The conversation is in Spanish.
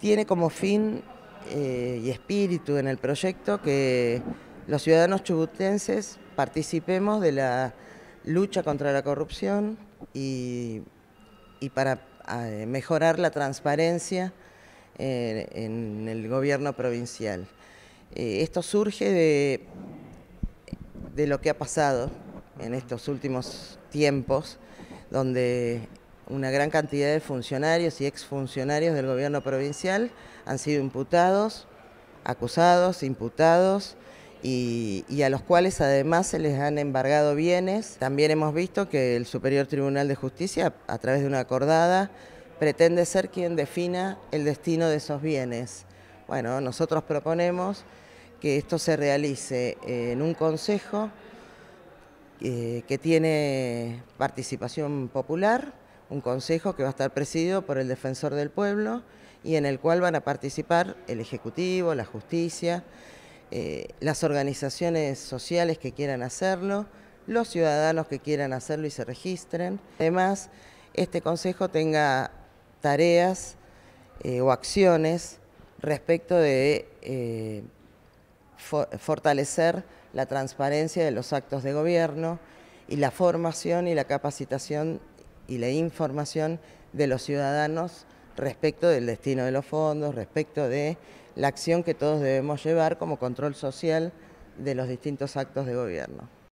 Tiene como fin eh, y espíritu en el proyecto que los ciudadanos chubutenses participemos de la lucha contra la corrupción y, para ah, eh, mejorar la transparencia eh, en el gobierno provincial. esto surge de, de lo que ha pasado en estos últimos tiempos, donde una gran cantidad de funcionarios y exfuncionarios del gobierno provincial han sido imputados, acusados, imputados y, a los cuales además se les han embargado bienes. También hemos visto que el Superior Tribunal de Justicia, a través de una acordada, pretende ser quien defina el destino de esos bienes. Bueno, nosotros proponemos que esto se realice en un consejo eh, que tiene participación popular, un consejo que va a estar presidido por el defensor del pueblo y en el cual van a participar el Ejecutivo, la justicia, eh, las organizaciones sociales que quieran hacerlo, los ciudadanos que quieran hacerlo y se registren. Además, este consejo tenga tareas eh, o acciones respecto de eh, fortalecer la transparencia de los actos de gobierno y la formación y la capacitación y la información de los ciudadanos respecto del destino de los fondos, respecto de la acción que todos debemos llevar como control social de los distintos actos de gobierno.